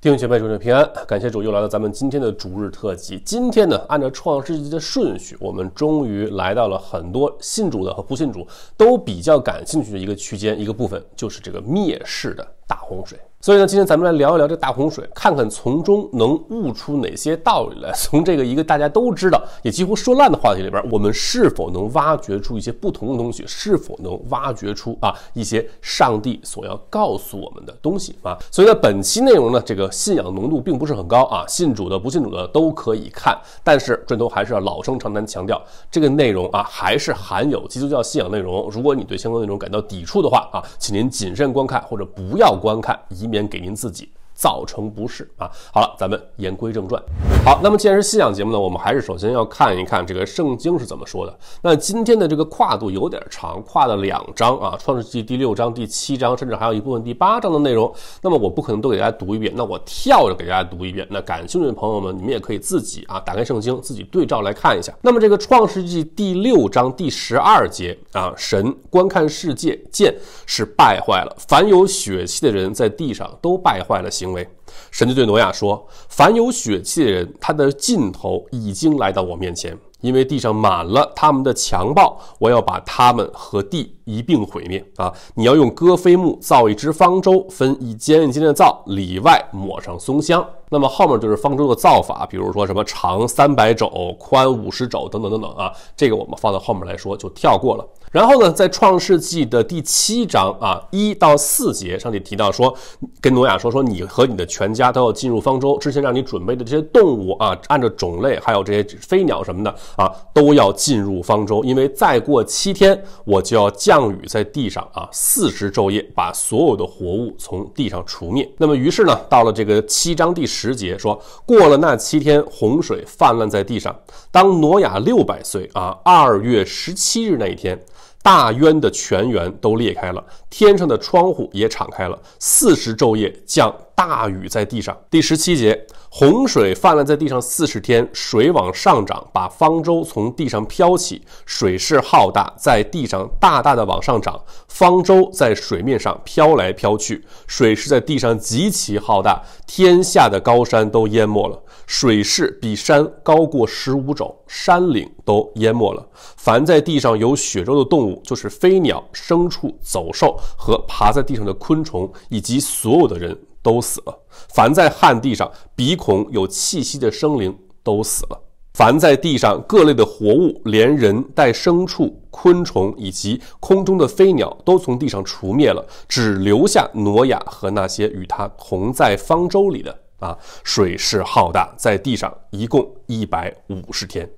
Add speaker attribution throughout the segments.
Speaker 1: 弟兄姐妹，主日平安！感谢主，又来到咱们今天的主日特辑。今天呢，按照创世纪的顺序，我们终于来到了很多信主的和不信主都比较感兴趣的一个区间、一个部分，就是这个灭世的大洪水。所以呢，今天咱们来聊一聊这大洪水，看看从中能悟出哪些道理来。从这个一个大家都知道也几乎说烂的话题里边，我们是否能挖掘出一些不同的东西？是否能挖掘出啊一些上帝所要告诉我们的东西啊？所以呢，本期内容呢，这个信仰浓度并不是很高啊，信主的不信主的都可以看。但是，砖头还是要老生常谈强调，这个内容啊还是含有基督教信仰内容。如果你对相关内容感到抵触的话啊，请您谨慎观看或者不要观看，以免。先给您自己。造成不适啊！好了，咱们言归正传。好，那么既然是信仰节目呢，我们还是首先要看一看这个圣经是怎么说的。那今天的这个跨度有点长，跨了两章啊，《创世纪第六章、第七章，甚至还有一部分第八章的内容。那么我不可能都给大家读一遍，那我跳着给大家读一遍。那感兴趣的朋友们，你们也可以自己啊，打开圣经，自己对照来看一下。那么这个《创世纪第六章第十二节啊，神观看世界，见是败坏了，凡有血气的人在地上都败坏了形。为。神就对挪亚说：“凡有血气的人，他的尽头已经来到我面前，因为地上满了他们的强暴，我要把他们和地一并毁灭。啊，你要用戈飞木造一只方舟，分一间一间的造，里外抹上松香。”那么后面就是方舟的造法，比如说什么长三百肘，宽五十肘，等等等等啊，这个我们放到后面来说就跳过了。然后呢，在创世纪的第七章啊一到四节，上帝提到说，跟挪亚说说你和你的全家都要进入方舟，之前让你准备的这些动物啊，按照种类还有这些飞鸟什么的啊，都要进入方舟，因为再过七天我就要降雨在地上啊，四十昼夜把所有的活物从地上除灭。那么于是呢，到了这个七章第十。时节说过了那七天，洪水泛滥在地上。当挪亚六百岁啊，二月十七日那一天，大渊的泉源都裂开了，天上的窗户也敞开了，四十昼夜降。大雨在地上。第十七节，洪水泛滥在地上四十天，水往上涨，把方舟从地上飘起。水势浩大，在地上大大的往上涨，方舟在水面上飘来飘去。水势在地上极其浩大，天下的高山都淹没了，水势比山高过十五肘，山岭都淹没了。凡在地上有血肉的动物，就是飞鸟、牲畜、走兽和爬在地上的昆虫，以及所有的人。都死了。凡在旱地上鼻孔有气息的生灵都死了。凡在地上各类的活物，连人、带牲畜、昆虫以及空中的飞鸟，都从地上除灭了，只留下挪亚和那些与他同在方舟里的。啊，水势浩大，在地上一共一百五十天。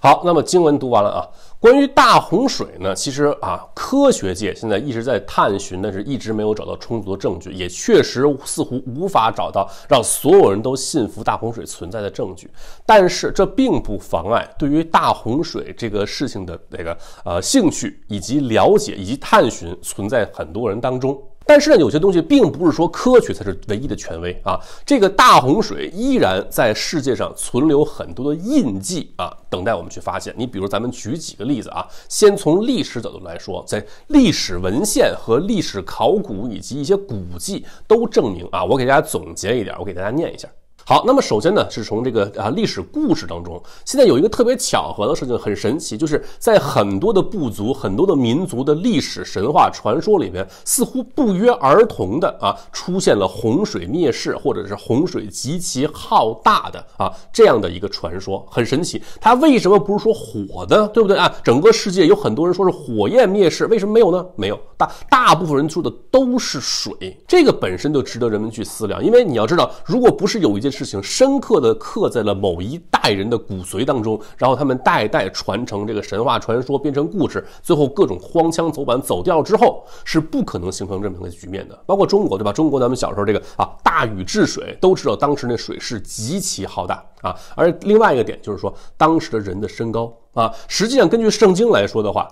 Speaker 1: 好，那么经文读完了啊。关于大洪水呢，其实啊，科学界现在一直在探寻，但是一直没有找到充足的证据，也确实似乎无法找到让所有人都信服大洪水存在的证据。但是这并不妨碍对于大洪水这个事情的那个呃兴趣以及了解以及探寻存在很多人当中。但是呢，有些东西并不是说科举才是唯一的权威啊。这个大洪水依然在世界上存留很多的印记啊，等待我们去发现。你比如咱们举几个例子啊，先从历史角度来说，在历史文献和历史考古以及一些古迹都证明啊，我给大家总结一点，我给大家念一下。好，那么首先呢，是从这个啊历史故事当中，现在有一个特别巧合的事情，很神奇，就是在很多的部族、很多的民族的历史神话传说里面，似乎不约而同的啊出现了洪水灭世，或者是洪水极其浩大的啊这样的一个传说，很神奇。它为什么不是说火的，对不对啊？整个世界有很多人说是火焰灭世，为什么没有呢？没有，大大部分人说的都是水，这个本身就值得人们去思量，因为你要知道，如果不是有一件。事情深刻的刻在了某一代人的骨髓当中，然后他们代代传承这个神话传说，变成故事，最后各种荒腔走板走掉之后，是不可能形成这么个局面的。包括中国，对吧？中国咱们小时候这个啊，大禹治水都知道，当时那水是极其浩大啊。而另外一个点就是说，当时的人的身高啊，实际上根据圣经来说的话。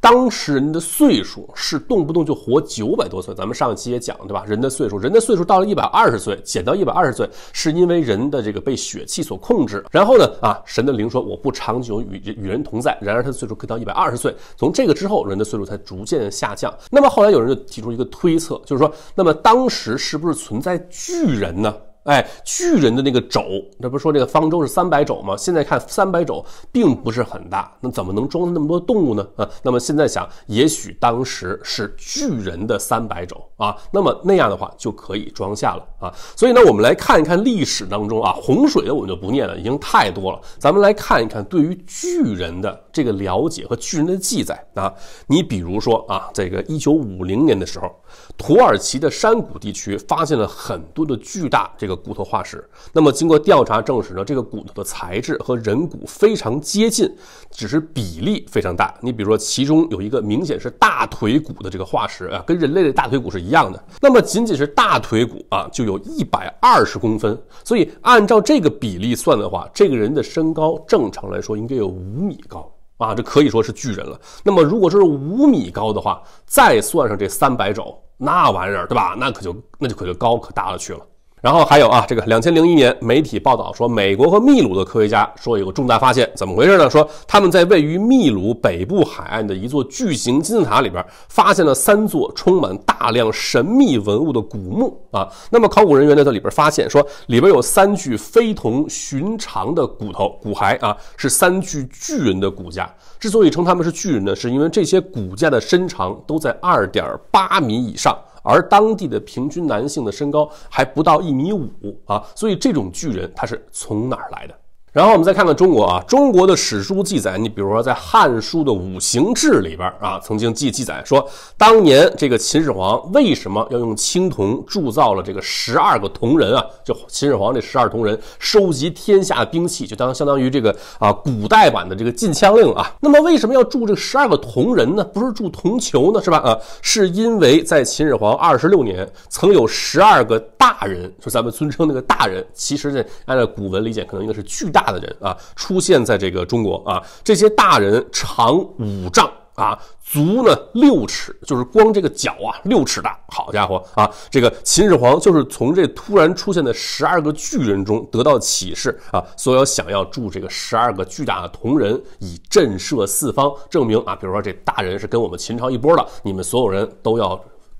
Speaker 1: 当事人的岁数是动不动就活九百多岁，咱们上期也讲，对吧？人的岁数，人的岁数到了一百二十岁，减到一百二十岁，是因为人的这个被血气所控制。然后呢，啊，神的灵说我不长久与人与人同在，然而他的岁数可以到一百二十岁。从这个之后，人的岁数才逐渐的下降。那么后来有人就提出一个推测，就是说，那么当时是不是存在巨人呢？哎，巨人的那个肘，这不是说这个方舟是三百肘吗？现在看三百肘并不是很大，那怎么能装那么多动物呢？啊，那么现在想，也许当时是巨人的三百肘啊，那么那样的话就可以装下了啊。所以呢，我们来看一看历史当中啊，洪水的我们就不念了，已经太多了。咱们来看一看对于巨人的。这个了解和巨人的记载啊，你比如说啊，这个一九五零年的时候，土耳其的山谷地区发现了很多的巨大这个骨头化石。那么经过调查证实呢，这个骨头的材质和人骨非常接近，只是比例非常大。你比如说，其中有一个明显是大腿骨的这个化石啊，跟人类的大腿骨是一样的。那么仅仅是大腿骨啊，就有一百二十公分。所以按照这个比例算的话，这个人的身高正常来说应该有五米高。啊，这可以说是巨人了。那么，如果说是五米高的话，再算上这三百肘，那玩意儿，对吧？那可就那就可就高可大了去了。然后还有啊，这个两千零一年，媒体报道说，美国和秘鲁的科学家说有个重大发现，怎么回事呢？说他们在位于秘鲁北部海岸的一座巨型金字塔里边，发现了三座充满大量神秘文物的古墓啊。那么考古人员呢，在里边发现说，里边有三具非同寻常的骨头骨骸啊，是三具巨人的骨架。之所以称他们是巨人呢，是因为这些骨架的身长都在二点八米以上。而当地的平均男性的身高还不到一米五啊，所以这种巨人他是从哪儿来的？然后我们再看看中国啊，中国的史书记载，你比如说在《汉书》的《五行志》里边啊，曾经记记载说，当年这个秦始皇为什么要用青铜铸造了这个十二个铜人啊？就秦始皇这十二铜人，收集天下兵器，就当相当于这个啊古代版的这个禁枪令啊。那么为什么要铸这十二个铜人呢？不是铸铜球呢，是吧？啊，是因为在秦始皇二十六年，曾有十二个大人，就咱们尊称那个大人，其实呢按照古文理解，可能应该是巨大。大的人啊，出现在这个中国啊，这些大人长五丈啊，足呢六尺，就是光这个脚啊六尺大。好家伙啊，这个秦始皇就是从这突然出现的十二个巨人中得到启示啊，所有想要铸这个十二个巨大的铜人，以震慑四方，证明啊，比如说这大人是跟我们秦朝一波的，你们所有人都要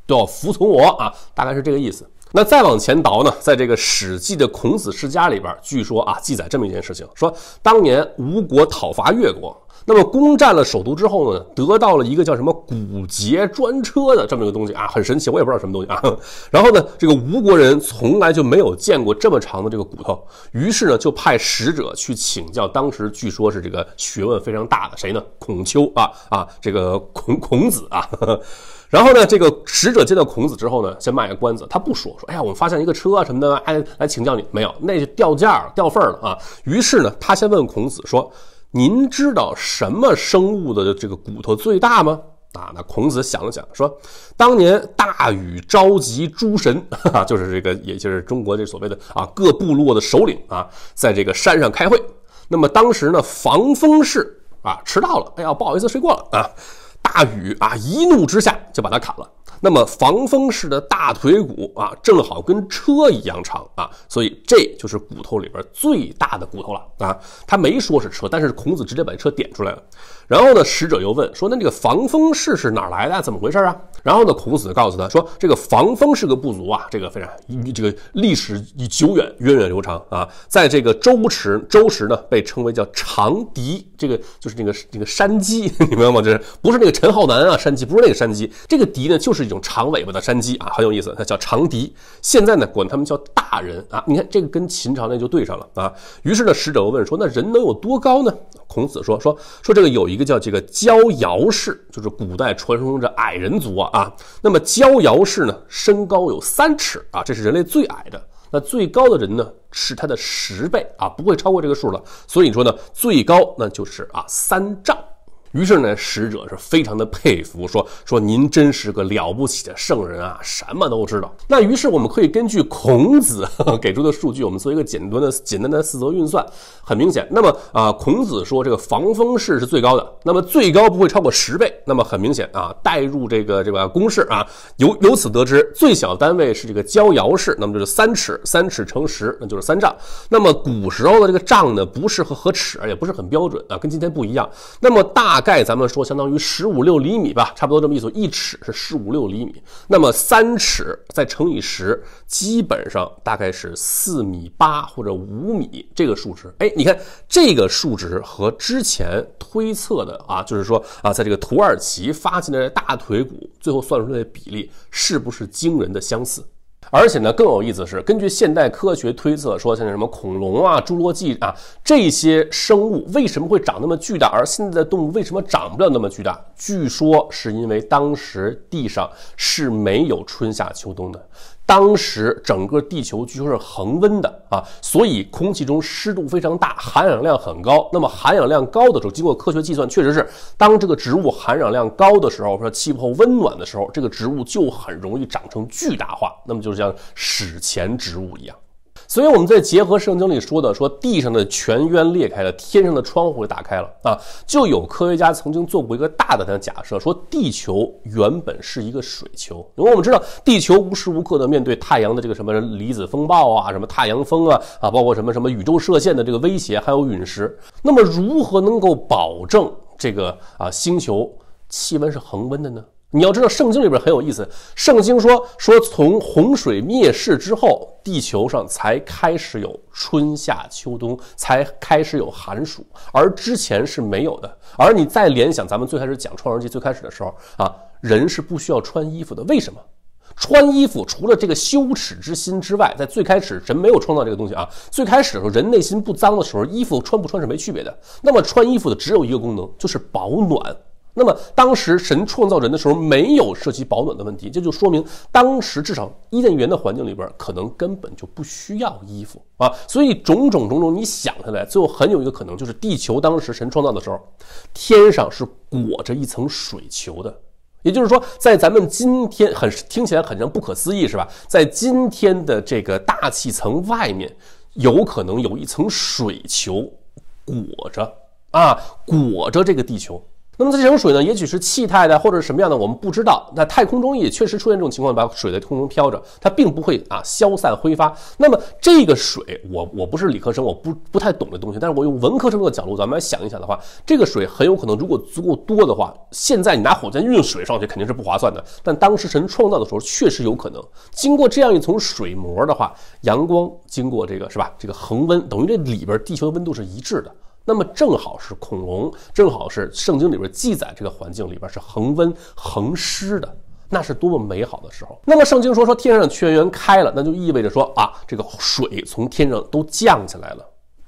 Speaker 1: 都要服从我啊，大概是这个意思。那再往前倒呢，在这个《史记》的《孔子世家》里边，据说啊，记载这么一件事情：说当年吴国讨伐越国，那么攻占了首都之后呢，得到了一个叫什么“骨节专车”的这么一个东西啊，很神奇，我也不知道什么东西啊。然后呢，这个吴国人从来就没有见过这么长的这个骨头，于是呢，就派使者去请教当时据说是这个学问非常大的谁呢？孔丘啊啊，这个孔孔子啊。然后呢，这个使者见到孔子之后呢，先卖个关子，他不说，说，哎呀，我们发现一个车啊什么的，哎，来请教你，没有，那就掉价了，掉份儿了啊。于是呢，他先问孔子说：“您知道什么生物的这个骨头最大吗？”啊，那孔子想了想说：“当年大禹召集诸神，就是这个，也就是中国这所谓的啊各部落的首领啊，在这个山上开会。那么当时呢，防风氏啊迟到了，哎呀，不好意思，睡过了啊。”大禹啊，一怒之下就把他砍了。那么防风氏的大腿骨啊，正好跟车一样长啊，所以这就是骨头里边最大的骨头了啊。他没说是车，但是孔子直接把车点出来了。然后呢，使者又问说：“那这个防风氏是哪来的？怎么回事啊？”然后呢，孔子告诉他说：“这个防风是个部族啊，这个非常，这个历史已久远，源远流长啊。在这个周时，周时呢，被称为叫长笛，这个就是那个那个山鸡，你明白吗？这不是那个陈浩南啊，山鸡不是那个山鸡，这个笛呢，就是一种长尾巴的山鸡啊，很有意思，它叫长笛。现在呢，管他们叫大人啊。你看这个跟秦朝那就对上了啊。于是呢，使者又问说：‘那人能有多高呢？’孔子说：‘说说这个有一。’一个叫这个焦窑氏，就是古代传说中的矮人族啊啊。那么焦窑氏呢，身高有三尺啊，这是人类最矮的。那最高的人呢，是他的十倍啊，不会超过这个数了。所以你说呢，最高那就是啊三丈。于是呢，使者是非常的佩服，说说您真是个了不起的圣人啊，什么都知道。那于是我们可以根据孔子 给出的数据，我们做一个简单的简单的四则运算。很明显，那么啊，孔子说这个防风式是最高的，那么最高不会超过十倍。那么很明显啊，代入这个这个公式啊，由由此得知，最小单位是这个焦遥式，那么就是三尺，三尺乘十，那就是三丈。那么古时候的这个丈呢，不适合和尺，也不是很标准啊，跟今天不一样。那么大。概咱们说相当于十五六厘米吧，差不多这么意思。一尺是十五六厘米，那么三尺再乘以十，基本上大概是四米八或者五米这个数值。哎，你看这个数值和之前推测的啊，就是说啊，在这个土耳其发现的大腿骨，最后算出来的比例是不是惊人的相似？而且呢，更有意思的是，根据现代科学推测，说现在什么恐龙啊、侏罗纪啊这些生物为什么会长那么巨大，而现在的动物为什么长不了那么巨大？据说是因为当时地上是没有春夏秋冬的。当时整个地球据说是恒温的啊，所以空气中湿度非常大，含氧量很高。那么含氧量高的时候，经过科学计算，确实是当这个植物含氧量高的时候，说气候温暖的时候，这个植物就很容易长成巨大化，那么就像史前植物一样。所以，我们在结合圣经里说的，说地上的泉渊裂开了，天上的窗户也打开了啊，就有科学家曾经做过一个大胆的假设，说地球原本是一个水球。因为我们知道，地球无时无刻的面对太阳的这个什么离子风暴啊，什么太阳风啊，啊，包括什么什么宇宙射线的这个威胁，还有陨石。那么，如何能够保证这个啊星球气温是恒温的呢？你要知道，圣经里边很有意思。圣经说说，从洪水灭世之后，地球上才开始有春夏秋冬，才开始有寒暑，而之前是没有的。而你再联想，咱们最开始讲创世纪最开始的时候啊，人是不需要穿衣服的。为什么？穿衣服除了这个羞耻之心之外，在最开始人没有创造这个东西啊。最开始的时候，人内心不脏的时候，衣服穿不穿是没区别的。那么穿衣服的只有一个功能，就是保暖。那么当时神创造人的时候没有涉及保暖的问题，这就说明当时至少伊甸园的环境里边可能根本就不需要衣服啊。所以种种种种，你想下来，最后很有一个可能就是地球当时神创造的时候，天上是裹着一层水球的，也就是说，在咱们今天很听起来很像不可思议是吧？在今天的这个大气层外面，有可能有一层水球裹着啊，裹着这个地球。那么这种水呢，也许是气态的，或者是什么样的，我们不知道。那太空中也确实出现这种情况，把水在空中飘着，它并不会啊消散挥发。那么这个水，我我不是理科生，我不不太懂这东西。但是我用文科生的角度，咱们来想一想的话，这个水很有可能，如果足够多的话，现在你拿火箭运水上去肯定是不划算的。但当时神创造的时候，确实有可能。经过这样一层水膜的话，阳光经过这个是吧？这个恒温等于这里边地球的温度是一致的。那么正好是恐龙，正好是圣经里边记载这个环境里边是恒温恒湿的，那是多么美好的时候。那么圣经说说天上的泉源开了，那就意味着说啊，这个水从天上都降下来了，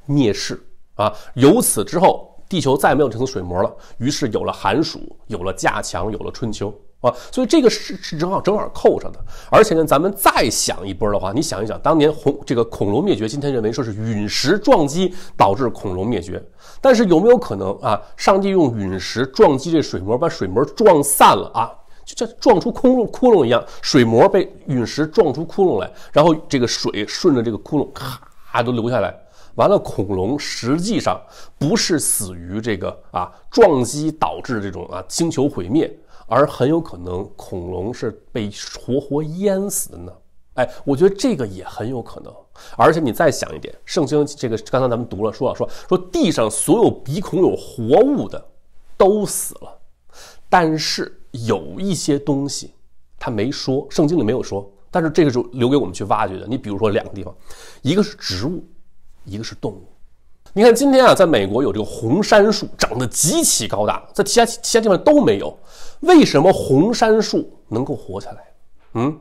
Speaker 1: 灭世啊。由此之后，地球再没有这层水膜了，于是有了寒暑，有了架强，有了春秋。啊，所以这个是是正好正好扣上的，而且呢，咱们再想一波的话，你想一想，当年恐这个恐龙灭绝，今天认为说是陨石撞击导致恐龙灭绝，但是有没有可能啊，上帝用陨石撞击这水膜，把水膜撞散了啊，就像撞出窟窿窟窿一样，水膜被陨石撞出窟窿来，然后这个水顺着这个窟窿咔都流下来。完了，恐龙实际上不是死于这个啊撞击导致这种啊星球毁灭，而很有可能恐龙是被活活淹死的呢。哎，我觉得这个也很有可能。而且你再想一点，圣经这个刚才咱们读了，说了说说地上所有鼻孔有活物的都死了，但是有一些东西他没说，圣经里没有说，但是这个就留给我们去挖掘的。你比如说两个地方，一个是植物。一个是动物，你看今天啊，在美国有这个红杉树，长得极其高大，在其他其他地方都没有。为什么红杉树能够活下来？嗯，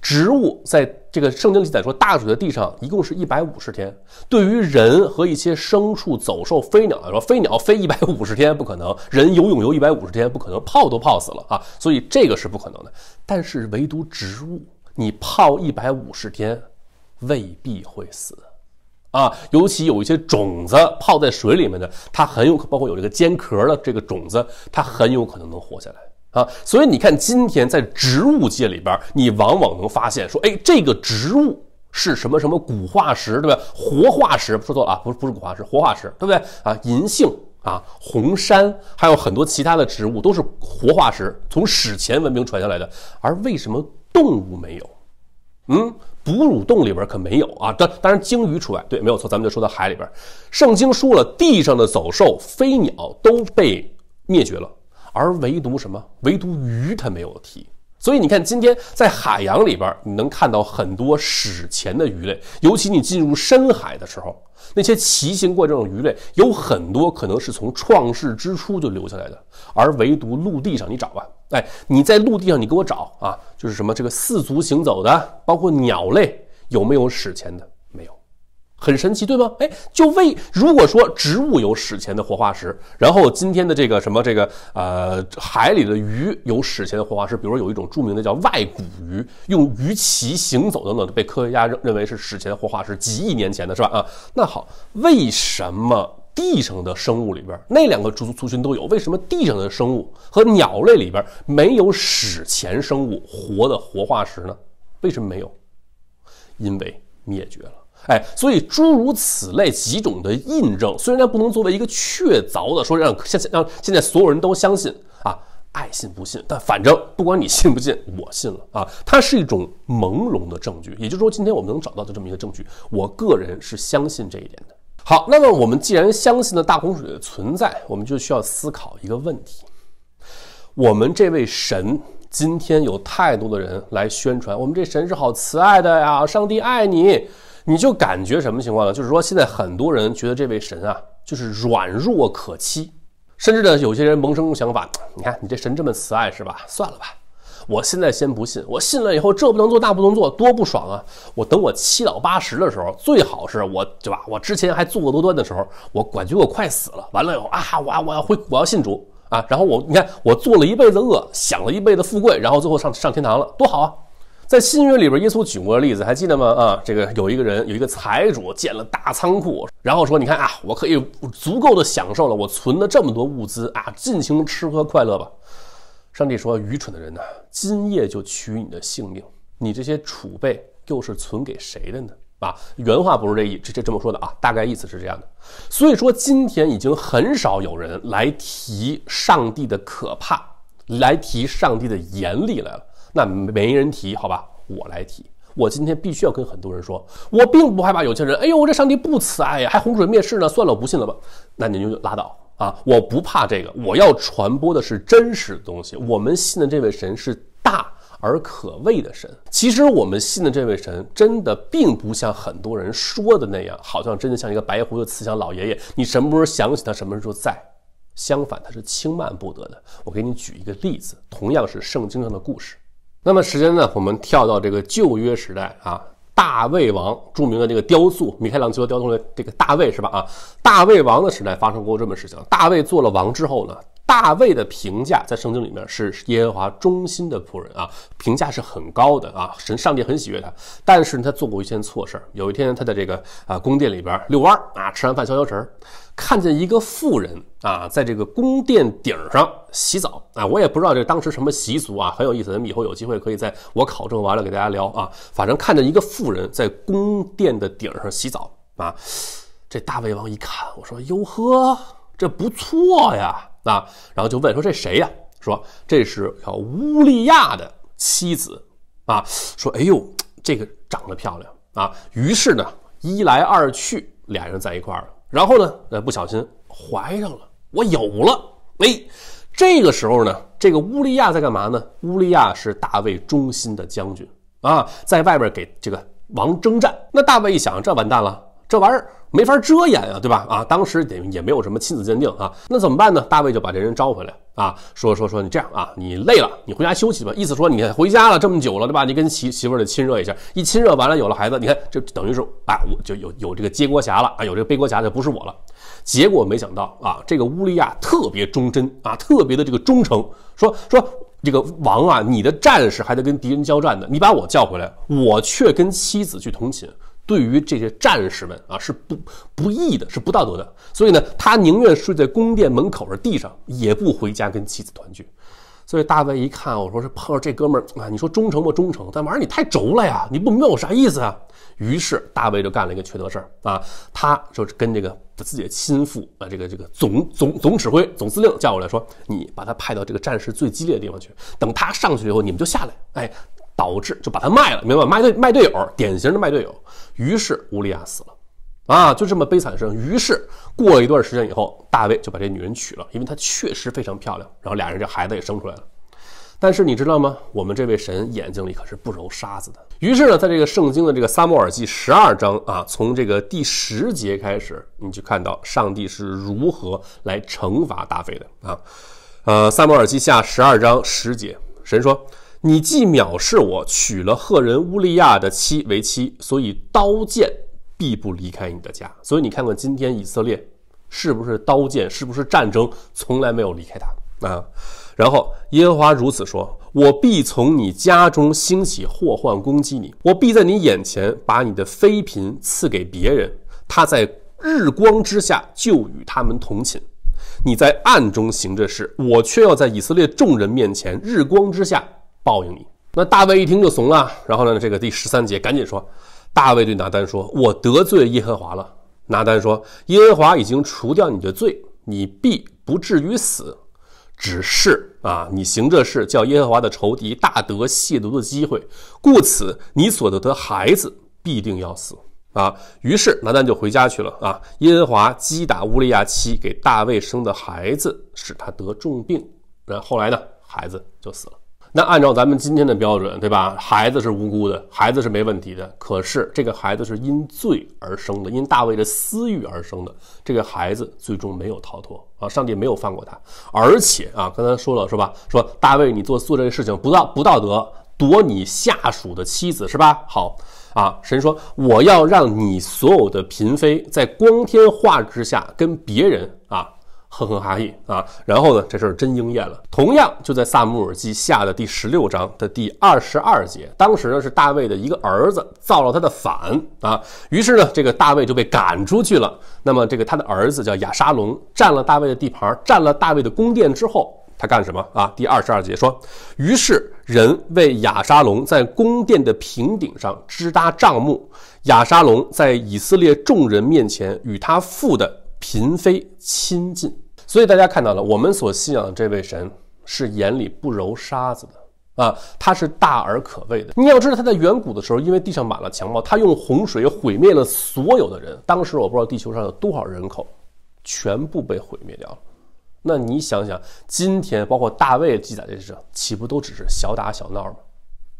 Speaker 1: 植物在这个圣经记载说，大水在地上一共是一百五十天。对于人和一些牲畜、走兽、飞鸟来说，飞鸟飞一百五十天不可能，人游泳游一百五十天不可能，泡都泡死了啊。所以这个是不可能的。但是唯独植物，你泡一百五十天，未必会死。啊，尤其有一些种子泡在水里面的，它很有，包括有这个尖壳的这个种子，它很有可能能活下来啊。所以你看，今天在植物界里边，你往往能发现说，哎，这个植物是什么什么古化石，对吧？活化石，说错了啊，不是不是古化石，活化石，对不对啊？银杏啊，红杉，还有很多其他的植物都是活化石，从史前文明传下来的。而为什么动物没有？嗯，哺乳动物里边可没有啊，当当然鲸鱼除外。对，没有错，咱们就说到海里边。圣经说了，地上的走兽、飞鸟都被灭绝了，而唯独什么？唯独鱼，它没有提。所以你看，今天在海洋里边，你能看到很多史前的鱼类，尤其你进入深海的时候，那些奇形怪状的鱼类有很多可能是从创世之初就留下来的。而唯独陆地上，你找吧，哎，你在陆地上，你给我找啊，就是什么这个四足行走的，包括鸟类，有没有史前的？很神奇，对吗？哎，就为如果说植物有史前的活化石，然后今天的这个什么这个呃海里的鱼有史前的活化石，比如有一种著名的叫外骨鱼，用鱼鳍行走等等，被科学家认认为是史前活化石，几亿年前的是吧？啊，那好，为什么地上的生物里边那两个族族群都有？为什么地上的生物和鸟类里边没有史前生物活的活化石呢？为什么没有？因为灭绝了。哎，所以诸如此类几种的印证，虽然不能作为一个确凿的说让现让现在所有人都相信啊，爱信不信，但反正不管你信不信，我信了啊，它是一种朦胧的证据。也就是说，今天我们能找到的这么一个证据，我个人是相信这一点的。好，那么我们既然相信了大洪水的存在，我们就需要思考一个问题：我们这位神今天有太多的人来宣传，我们这神是好慈爱的呀，上帝爱你。你就感觉什么情况呢？就是说，现在很多人觉得这位神啊，就是软弱可欺，甚至呢，有些人萌生想法：，你看，你这神这么慈爱是吧？算了吧，我现在先不信，我信了以后，这不能做，那不能做，多不爽啊！我等我七老八十的时候，最好是我对吧，我之前还作恶多端的时候，我感觉我快死了，完了以后啊，我我要回，我要信主啊！然后我，你看，我做了一辈子恶，享了一辈子富贵，然后最后上上天堂了，多好啊！在新约里边，耶稣举过例子，还记得吗？啊，这个有一个人，有一个财主建了大仓库，然后说：“你看啊，我可以足够的享受了，我存了这么多物资啊，尽情吃喝快乐吧。”上帝说：“愚蠢的人呐，今夜就取你的性命。你这些储备又是存给谁的呢？”啊，原话不是这意，这这这么说的啊，大概意思是这样的。所以说，今天已经很少有人来提上帝的可怕，来提上帝的严厉来了。那没人提，好吧，我来提。我今天必须要跟很多人说，我并不害怕有钱人。哎呦，我这上帝不慈爱呀，还洪水灭世呢？算了，我不信了吧？那您就拉倒啊！我不怕这个，我要传播的是真实的东西。我们信的这位神是大而可畏的神。其实我们信的这位神真的并不像很多人说的那样，好像真的像一个白胡子慈祥老爷爷。你什么时候想起他，什么时候在。相反，他是轻慢不得的。我给你举一个例子，同样是圣经上的故事。那么时间呢？我们跳到这个旧约时代啊，大卫王著名的这个雕塑，米开朗基罗雕塑的这个大卫是吧？啊，大卫王的时代发生过这么事情，大卫做了王之后呢？大卫的评价在圣经里面是耶和华忠心的仆人啊，评价是很高的啊，神上帝很喜悦他。但是他做过一件错事儿。有一天，他在这个啊宫殿里边遛弯儿啊，吃完饭消消食儿，看见一个妇人啊，在这个宫殿顶上洗澡啊。我也不知道这当时什么习俗啊，很有意思。咱们以后有机会可以在我考证完了给大家聊啊。反正看见一个妇人在宫殿的顶上洗澡啊，这大卫王一看，我说哟呵，这不错呀。啊，然后就问说这谁呀？说这是叫乌利亚的妻子啊。说哎呦，这个长得漂亮啊。于是呢，一来二去，俩人在一块了。然后呢，呃，不小心怀上了，我有了。哎，这个时候呢，这个乌利亚在干嘛呢？乌利亚是大卫忠心的将军啊，在外边给这个王征战。那大卫一想，这完蛋了，这玩意儿。没法遮掩啊，对吧？啊，当时也也没有什么亲子鉴定啊，那怎么办呢？大卫就把这人招回来啊，说说说你这样啊，你累了，你回家休息吧。意思说你回家了这么久了，对吧？你跟媳媳妇儿得亲热一下，一亲热完了有了孩子，你看这等于是啊，我就有有这个接锅侠了啊，有这个背锅侠就不是我了。结果没想到啊，这个乌利亚特别忠贞啊，特别的这个忠诚，说说这个王啊，你的战士还得跟敌人交战呢，你把我叫回来，我却跟妻子去同寝。对于这些战士们啊，是不不义的，是不道德的。所以呢，他宁愿睡在宫殿门口的地上，也不回家跟妻子团聚。所以大卫一看，我说：“是碰这哥们儿啊，你说忠诚不忠诚？但玩意儿你太轴了呀，你不明白我啥意思啊。”于是大卫就干了一个缺德事儿啊，他就是跟这个自己的亲父啊，这个这个总总总指挥、总司令叫过来说：“你把他派到这个战事最激烈的地方去，等他上去以后，你们就下来。”哎。导致就把他卖了，明白吗？卖队卖队友，典型的卖队友。于是乌利亚死了，啊，就这么悲惨的事。于是过了一段时间以后，大卫就把这女人娶了，因为她确实非常漂亮。然后俩人这孩子也生出来了。但是你知道吗？我们这位神眼睛里可是不揉沙子的。于是呢，在这个圣经的这个撒母耳记十二章啊，从这个第十节开始，你就看到上帝是如何来惩罚大卫的啊。呃，撒母耳记下十二章十节，神说。你既藐视我，娶了赫人乌利亚的妻为妻，所以刀剑必不离开你的家。所以你看看今天以色列，是不是刀剑，是不是战争，从来没有离开他啊？然后耶和华如此说：“我必从你家中兴起祸患攻击你，我必在你眼前把你的妃嫔赐给别人，他在日光之下就与他们同寝，你在暗中行这事，我却要在以色列众人面前日光之下。”报应你！那大卫一听就怂了，然后呢？这个第十三节，赶紧说，大卫对拿丹说：“我得罪耶和华了。”拿丹说：“耶和华已经除掉你的罪，你必不至于死，只是啊，你行这事叫耶和华的仇敌大得亵渎的机会，故此你所得的孩子必定要死。”啊，于是拿单就回家去了。啊，耶和华击打乌利亚妻给大卫生的孩子，使他得重病，然后来呢，孩子就死了。那按照咱们今天的标准，对吧？孩子是无辜的，孩子是没问题的。可是这个孩子是因罪而生的，因大卫的私欲而生的。这个孩子最终没有逃脱啊！上帝没有放过他。而且啊，刚才说了是吧？说大卫，你做做这个事情不道不道德，夺你下属的妻子是吧？好啊，神说我要让你所有的嫔妃在光天化日之下跟别人。哼哼哈嘿啊，然后呢，这事儿真应验了。同样就在《萨姆尔记下》的第十六章的第二十二节，当时呢是大卫的一个儿子造了他的反啊，于是呢这个大卫就被赶出去了。那么这个他的儿子叫亚沙龙，占了大卫的地盘，占了大卫的宫殿之后，他干什么啊？第二十二节说，于是人为亚沙龙在宫殿的平顶上支搭帐幕，亚沙龙在以色列众人面前与他父的。嫔妃亲近，所以大家看到了，我们所信仰的这位神是眼里不揉沙子的啊，他是大而可畏的。你要知道他在远古的时候，因为地上满了强暴，他用洪水毁灭了所有的人。当时我不知道地球上有多少人口，全部被毁灭掉了。那你想想，今天包括大卫记载的这些，岂不都只是小打小闹吗？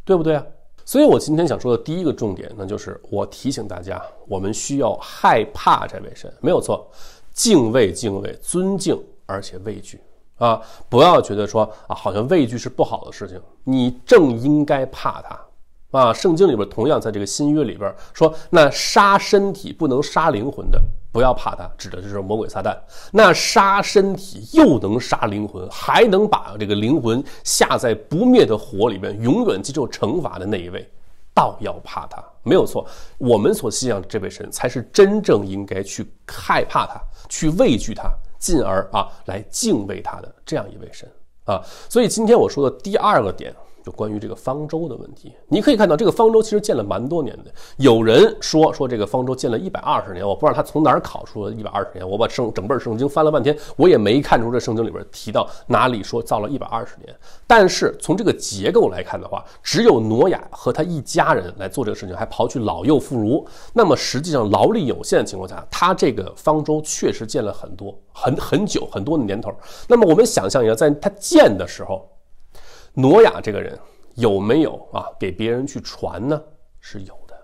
Speaker 1: 对不对啊？所以我今天想说的第一个重点，那就是我提醒大家，我们需要害怕这位神，没有错，敬畏、敬畏、尊敬，而且畏惧啊！不要觉得说啊，好像畏惧是不好的事情，你正应该怕他啊！圣经里边同样在这个新约里边说，那杀身体不能杀灵魂的。不要怕他，指的就是魔鬼撒旦。那杀身体又能杀灵魂，还能把这个灵魂下在不灭的火里面，永远接受惩罚的那一位，倒要怕他，没有错。我们所信仰的这位神，才是真正应该去害怕他、去畏惧他，进而啊来敬畏他的这样一位神啊。所以今天我说的第二个点。就关于这个方舟的问题，你可以看到，这个方舟其实建了蛮多年的。有人说说这个方舟建了一百二十年，我不知道他从哪儿考出了一百二十年。我把圣整本圣经翻了半天，我也没看出这圣经里边提到哪里说造了一百二十年。但是从这个结构来看的话，只有挪亚和他一家人来做这个事情，还刨去老幼妇孺。那么实际上劳力有限的情况下，他这个方舟确实建了很多很很久很多的年头。那么我们想象一下，在他建的时候。挪亚这个人有没有啊？给别人去传呢？是有的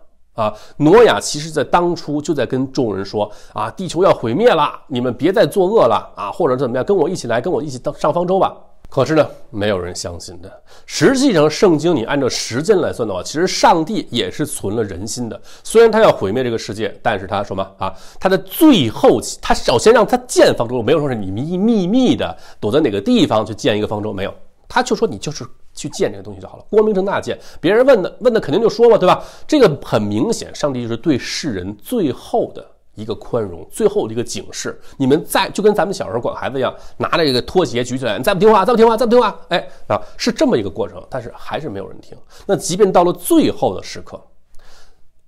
Speaker 1: 啊。挪亚其实在当初就在跟众人说啊，地球要毁灭了，你们别再作恶了啊，或者怎么样，跟我一起来，跟我一起到上方舟吧。可是呢，没有人相信的。实际上，圣经你按照时间来算的话，其实上帝也是存了人心的。虽然他要毁灭这个世界，但是他什么啊，他的最后，他首先让他建方舟，没有说是你们一秘密的躲在哪个地方去建一个方舟，没有。他就说：“你就是去建这个东西就好了，光明正大建。别人问的问的肯定就说嘛，对吧？这个很明显，上帝就是对世人最后的一个宽容，最后的一个警示。你们再就跟咱们小时候管孩子一样，拿着一个拖鞋举起来，你再不听话，再不听话，再不听话，哎，啊，是这么一个过程。但是还是没有人听。那即便到了最后的时刻，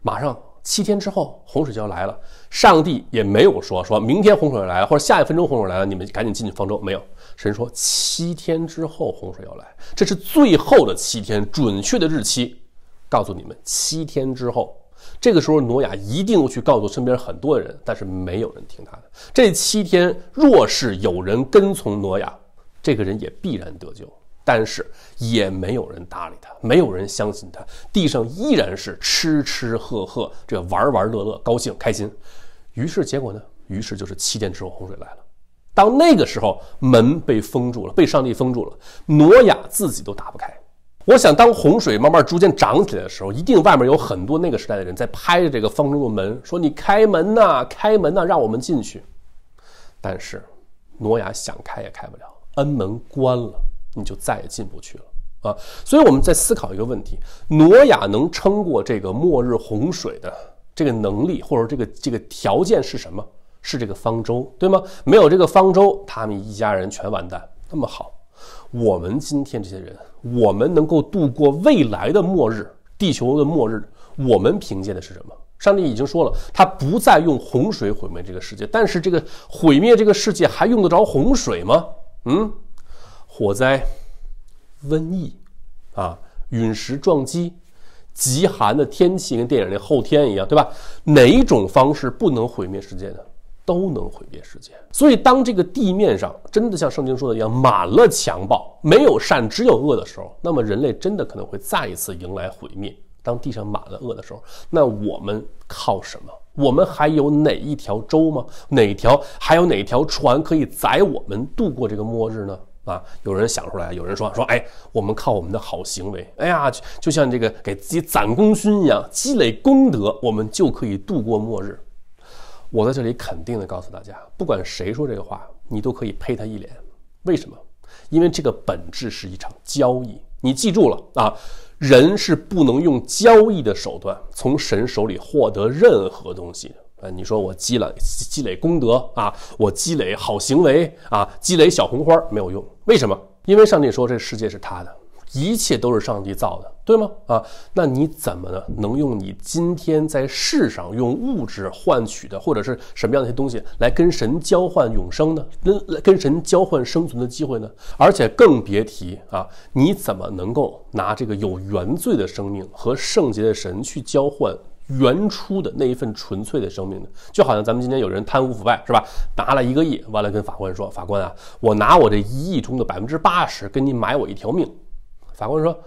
Speaker 1: 马上七天之后，洪水就要来了。”上帝也没有说，说明天洪水来，了，或者下一分钟洪水来了，你们赶紧进去方舟。没有，神说七天之后洪水要来，这是最后的七天，准确的日期，告诉你们七天之后。这个时候，挪亚一定要去告诉身边很多的人，但是没有人听他的。这七天，若是有人跟从挪亚，这个人也必然得救，但是也没有人搭理他，没有人相信他。地上依然是吃吃喝喝，这玩玩乐乐，高兴开心。于是结果呢？于是就是七天之后洪水来了。当那个时候门被封住了，被上帝封住了，挪亚自己都打不开。我想，当洪水慢慢逐渐涨起来的时候，一定外面有很多那个时代的人在拍着这个方舟的门，说：“你开门呐，开门呐，让我们进去。”但是挪亚想开也开不了，门关了，你就再也进不去了啊！所以我们在思考一个问题：挪亚能撑过这个末日洪水的？这个能力或者说这个这个条件是什么？是这个方舟，对吗？没有这个方舟，他们一家人全完蛋。那么好，我们今天这些人，我们能够度过未来的末日，地球的末日，我们凭借的是什么？上帝已经说了，他不再用洪水毁灭这个世界，但是这个毁灭这个世界还用得着洪水吗？嗯，火灾、瘟疫啊，陨石撞击。极寒的天气跟电影那后天一样，对吧？哪一种方式不能毁灭世界呢？都能毁灭世界。所以，当这个地面上真的像圣经说的一样满了强暴，没有善，只有恶的时候，那么人类真的可能会再一次迎来毁灭。当地上满了恶的时候，那我们靠什么？我们还有哪一条舟吗？哪条还有哪条船可以载我们度过这个末日呢？啊，有人想出来，有人说说，哎，我们靠我们的好行为，哎呀，就像这个给自己攒功勋一样，积累功德，我们就可以度过末日。我在这里肯定的告诉大家，不管谁说这个话，你都可以呸他一脸。为什么？因为这个本质是一场交易。你记住了啊，人是不能用交易的手段从神手里获得任何东西的。呃，你说我积了积累功德啊，我积累好行为啊，积累小红花没有用，为什么？因为上帝说这世界是他的，一切都是上帝造的，对吗？啊，那你怎么能用你今天在世上用物质换取的，或者是什么样的一些东西来跟神交换永生呢？跟跟神交换生存的机会呢？而且更别提啊，你怎么能够拿这个有原罪的生命和圣洁的神去交换？原初的那一份纯粹的生命呢？就好像咱们今天有人贪污腐败，是吧？拿了一个亿，完了跟法官说：“法官啊，我拿我这一亿中的百分之八十跟你买我一条命。”法官说：“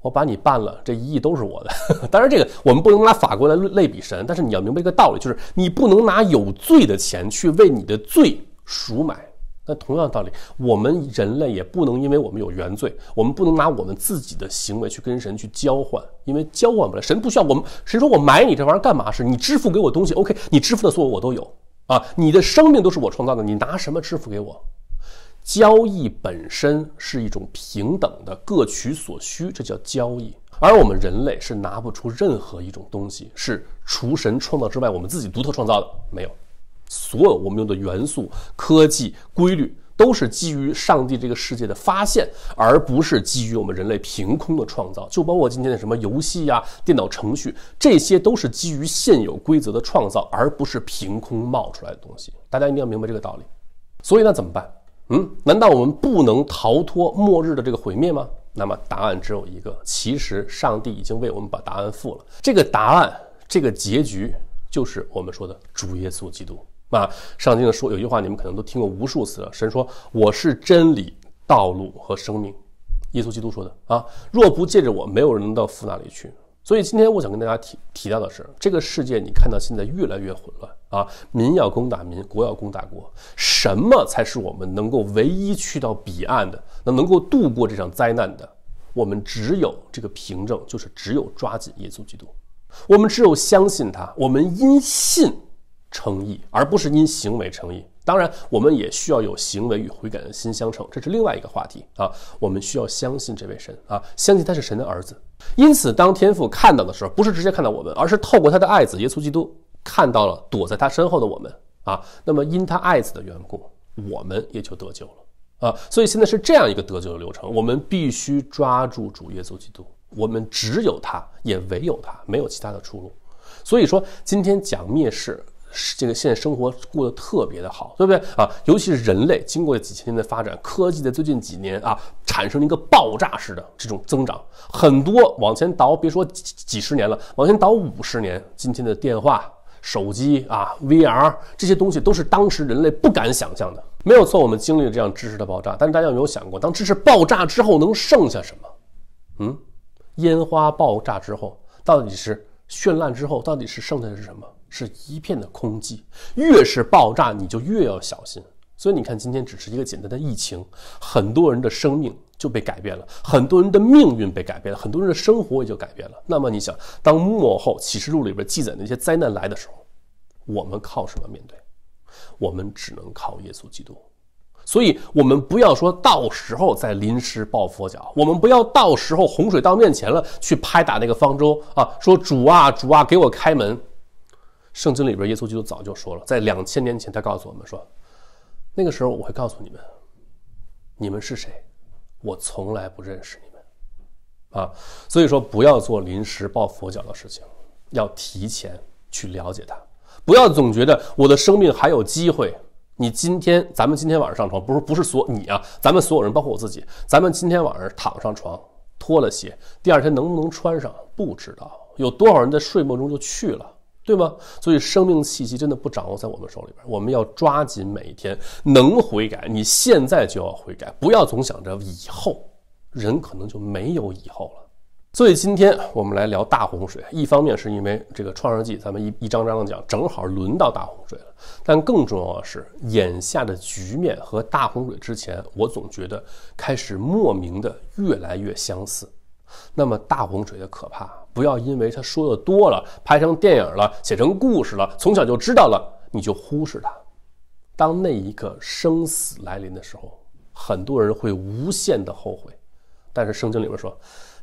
Speaker 1: 我把你办了，这一亿都是我的。”当然，这个我们不能拿法国来类比神，但是你要明白一个道理，就是你不能拿有罪的钱去为你的罪赎买。那同样道理，我们人类也不能因为我们有原罪，我们不能拿我们自己的行为去跟神去交换，因为交换不了。神不需要我们，谁说我买你这玩意儿干嘛是？你支付给我东西，OK，你支付的所有我都有啊，你的生命都是我创造的，你拿什么支付给我？交易本身是一种平等的，各取所需，这叫交易。而我们人类是拿不出任何一种东西，是除神创造之外，我们自己独特创造的，没有。所有我们用的元素、科技、规律，都是基于上帝这个世界的发现，而不是基于我们人类凭空的创造。就包括今天的什么游戏呀、电脑程序，这些都是基于现有规则的创造，而不是凭空冒出来的东西。大家一定要明白这个道理。所以呢，怎么办？嗯，难道我们不能逃脱末日的这个毁灭吗？那么答案只有一个。其实上帝已经为我们把答案付了。这个答案，这个结局，就是我们说的主耶稣基督。啊，上经说有句话，你们可能都听过无数次了。神说：“我是真理、道路和生命。”耶稣基督说的啊。若不借着我，没有人能到父那里去。所以今天我想跟大家提提到的是，这个世界你看到现在越来越混乱啊，民要攻打民，国要攻打国。什么才是我们能够唯一去到彼岸的？那能够度过这场灾难的？我们只有这个凭证，就是只有抓紧耶稣基督。我们只有相信他，我们因信。诚意，而不是因行为诚意。当然，我们也需要有行为与悔改的心相称，这是另外一个话题啊。我们需要相信这位神啊，相信他是神的儿子。因此，当天父看到的时候，不是直接看到我们，而是透过他的爱子耶稣基督看到了躲在他身后的我们啊。那么，因他爱子的缘故，我们也就得救了啊。所以，现在是这样一个得救的流程，我们必须抓住主耶稣基督，我们只有他，也唯有他，没有其他的出路。所以说，今天讲灭世。这个现在生活过得特别的好，对不对啊？尤其是人类经过几千年的发展，科技的最近几年啊，产生了一个爆炸式的这种增长。很多往前倒，别说几几十年了，往前倒五十年，今天的电话、手机啊、VR 这些东西，都是当时人类不敢想象的。没有错，我们经历了这样知识的爆炸。但是大家有没有想过，当知识爆炸之后，能剩下什么？嗯，烟花爆炸之后，到底是绚烂之后，到底是剩下的是什么？是一片的空寂，越是爆炸，你就越要小心。所以你看，今天只是一个简单的疫情，很多人的生命就被改变了，很多人的命运被改变了，很多人的生活也就改变了。那么你想，当幕后启示录里边记载那些灾难来的时候，我们靠什么面对？我们只能靠耶稣基督。所以，我们不要说到时候再临时抱佛脚，我们不要到时候洪水到面前了去拍打那个方舟啊，说主啊，主啊，给我开门。圣经里边，耶稣基督早就说了，在两千年前，他告诉我们说：“那个时候我会告诉你们，你们是谁？我从来不认识你们啊！所以说，不要做临时抱佛脚的事情，要提前去了解他。不要总觉得我的生命还有机会。你今天，咱们今天晚上上床，不是不是所你啊，咱们所有人，包括我自己，咱们今天晚上躺上床，脱了鞋，第二天能不能穿上不知道。有多少人在睡梦中就去了。”对吗？所以生命气息真的不掌握在我们手里边，我们要抓紧每一天能悔改，你现在就要悔改，不要总想着以后，人可能就没有以后了。所以今天我们来聊大洪水，一方面是因为这个创世纪，咱们一一张张的讲，正好轮到大洪水了。但更重要的是，眼下的局面和大洪水之前，我总觉得开始莫名的越来越相似。那么大洪水的可怕，不要因为他说的多了，拍成电影了，写成故事了，从小就知道了，你就忽视它。当那一刻生死来临的时候，很多人会无限的后悔。但是圣经里面说，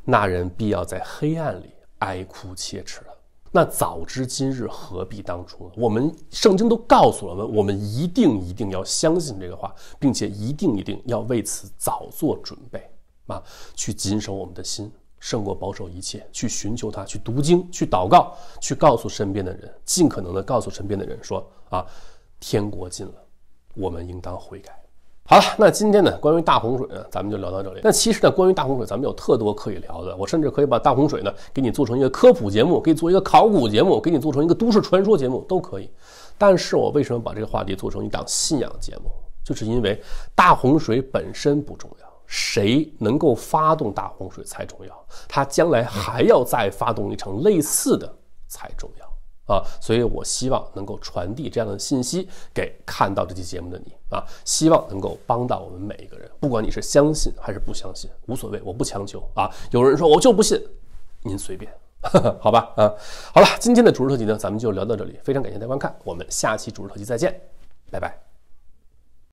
Speaker 1: 那人必要在黑暗里哀哭切齿了。那早知今日，何必当初？我们圣经都告诉了我们，我们一定一定要相信这个话，并且一定一定要为此早做准备。啊，去谨守我们的心，胜过保守一切；去寻求他，去读经，去祷告，去告诉身边的人，尽可能的告诉身边的人说：啊，天国近了，我们应当悔改。好了，那今天呢，关于大洪水，咱们就聊到这里。那其实呢，关于大洪水，咱们有特多可以聊的。我甚至可以把大洪水呢，给你做成一个科普节目，给你做一个考古节目，给你做成一个都市传说节目都可以。但是我为什么把这个话题做成一档信仰节目？就是因为大洪水本身不重要。谁能够发动大洪水才重要？他将来还要再发动一场类似的才重要啊！所以我希望能够传递这样的信息给看到这期节目的你啊，希望能够帮到我们每一个人。不管你是相信还是不相信，无所谓，我不强求啊。有人说我就不信，您随便，好吧？啊，好了，今天的主日特辑呢，咱们就聊到这里。非常感谢大家观看，我们下期主日特辑再见，拜拜。